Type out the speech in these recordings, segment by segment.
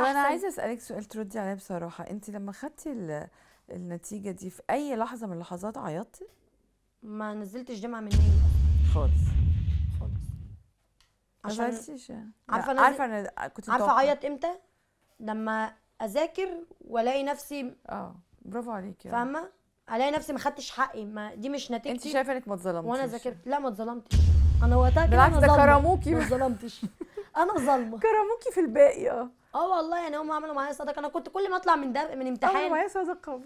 طب انا عايزه اسالك سؤال تردي عليه بصراحه انت لما خدتي النتيجه دي في اي لحظه من اللحظات عيطتي ما نزلتش دمعه من نية خالص خالص عشان عيطتيش عارفه انا عارفه انا كنت عارفه اعيط امتى لما اذاكر والاقي نفسي اه برافو عليكي يعني. فاهمه الاقي نفسي ما خدتش حقي ما دي مش نتيجتي انت شايفه انك ما اتظلمتيش وانا ذاكرت لا ما اتظلمتش انا وقتها كده بالعكس ده كرموكي ما اتظلمتش انا ظالمه كرموكي في الباقي اه اه والله يعني هم عملوا معايا صدقه انا كنت كل ما اطلع من درب من امتحان عملوا معايا صدقه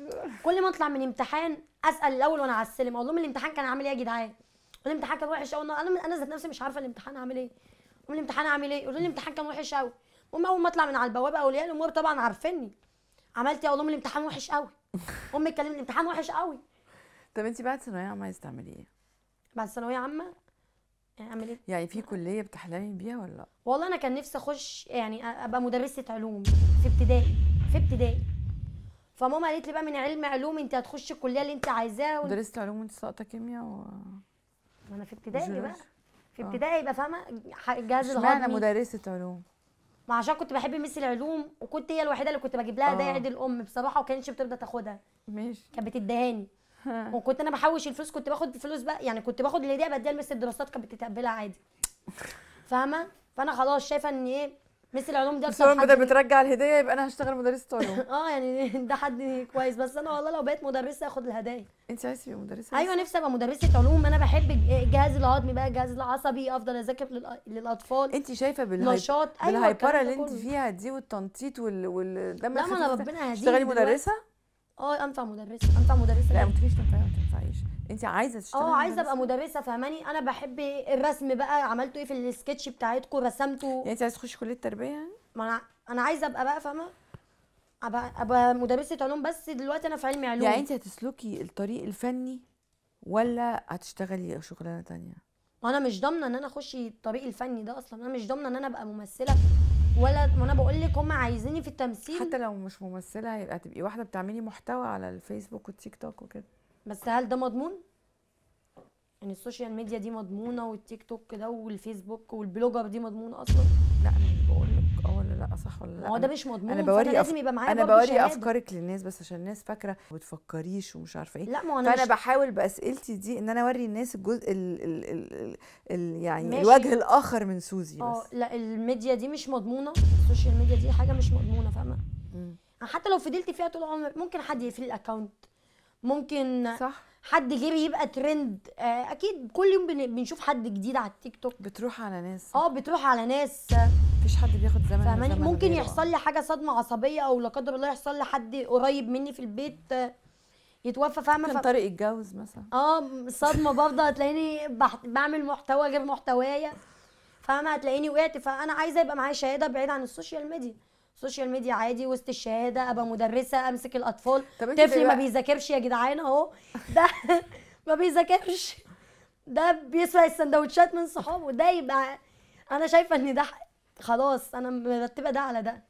كل ما اطلع من امتحان اسال الاول وانا على السلم اقول لهم الامتحان كان عامل ايه يا جدعان الامتحان كان وحش قوي انا انا ذات نفسي مش عارفه الامتحان عامل ايه الامتحان عامل ايه يقولوا لي الامتحان كان وحش قوي المهم اول ما اطلع من على البوابه اولياء الامور طبعا عارفيني عملت ايه اقول لهم الامتحان وحش قوي امي اتكلمت الامتحان وحش قوي طب انت بعد ثانويه عامه عايزه تعملي ايه بعد ثانويه عامه يعني اعمل ايه يعني في كليه بتحلمي بيها ولا لا والله انا كان نفسي اخش يعني ابقى مدرسه علوم في ابتدائي في ابتدائي فماما قالت لي بقى من علم علوم انت هتخش الكليه اللي انت عايزاها و... مدرسه علوم وانت ساقطه كيمياء و ما انا في ابتدائي بقى في آه. ابتدائي يبقى فاهمه الجهاز الهضمي انا مدرسه علوم ما عشان كنت بحب مس العلوم وكنت هي الوحيده اللي كنت بجيب لها ده آه. عيد الام بصراحه وكانتش بترضى تاخدها ماشي كانت بتديهاني وكنت انا بحوش الفلوس كنت باخد الفلوس بقى يعني كنت باخد اللي دي بديها لمس الدراسات كانت بتتقبلها عادي فاهمه فانا خلاص شايفه ان ايه مس العلوم ده بس بدل بترجع الهديه يبقى انا هشتغل مدرسه علوم اه يعني ده حد كويس بس انا والله لو بقيت مدرسه اخد الهدايا انت عايزه تبقي مدرسه ايوه نفسي ابقى مدرسه علوم انا بحب الجهاز العظمي بقى الجهاز العصبي افضل اذاكر للاطفال انت شايفه بالنشاط بالهايبر أيوة اللي انت فيها دي والتنطيط وال, وال... ما انا ربنا هديه تشتغلي مدرسه اه انفع مدرسه انفع مدرسه لا ما تنفعيش تنفعي ما تنفعيش انت عايزه تشتغلي اه عايزه ابقى مدرسه فهماني انا بحب الرسم بقى عملته ايه في السكتش بتاعتكم رسمته يعني انت عايزه تخشي كليه التربيه يعني ما انا انا عايزه ابقى بقى فاهمه ابقى ابقى مدرسه علوم بس دلوقتي انا في علمي علوم يعني انت هتسلكي الطريق الفني ولا هتشتغلي شغلانه تانية انا مش ضامنه ان انا اخش الطريق الفني ده اصلا انا مش ضامنه ان انا ابقى ممثله ولا ما انا بقول لك هم عايزيني في التمثيل حتى لو مش ممثله هيبقى تبقي واحده بتعملي محتوى على الفيسبوك والتيك توك وكده بس هل ده مضمون يعني السوشيال ميديا دي مضمونه والتيك توك ده والفيسبوك والبلوجر دي مضمونه اصلا لا انا بقول لك اه ولا لا صح ولا لا هو ده مش مضمون انا بوري أف... لازم يبقى معايا انا بوري شهادة. افكارك للناس بس عشان الناس فاكره ما بتفكريش ومش عارفه ايه لا ما انا فانا مش... بحاول باسئلتي دي ان انا اوري الناس الجزء ال... ال... ال... ال... يعني ماشي. الوجه الاخر من سوزي آه، بس اه لا الميديا دي مش مضمونه السوشيال ميديا دي حاجه مش مضمونه فاهمه حتى لو فضلتي فيها طول عمرك ممكن حد يقفل الاكونت ممكن صح حد غيري يبقى ترند آه، اكيد كل يوم بنشوف حد جديد على التيك توك بتروح على ناس اه بتروح على ناس مفيش حد بياخد زمن فاهماني ممكن يحصل لي حاجه صدمه عصبيه او لا قدر الله يحصل لي حد قريب مني في البيت آه، يتوفى فاهمه ف... طارق يتجوز مثلا اه صدمه برضه هتلاقيني بعمل محتوى غير محتوايا فاهمه هتلاقيني وقعت فانا عايزه يبقى معايا شهاده بعيد عن السوشيال ميديا السوشيال ميديا عادي وسط الشهاده ابقى مدرسه امسك الاطفال طفل ما بيذاكرش يا جدعان اهو ده ما بيذاكرش ده بيسرق السندوتشات من صحابه ده يبقى انا شايفه ان ده خلاص انا مرتبه ده على ده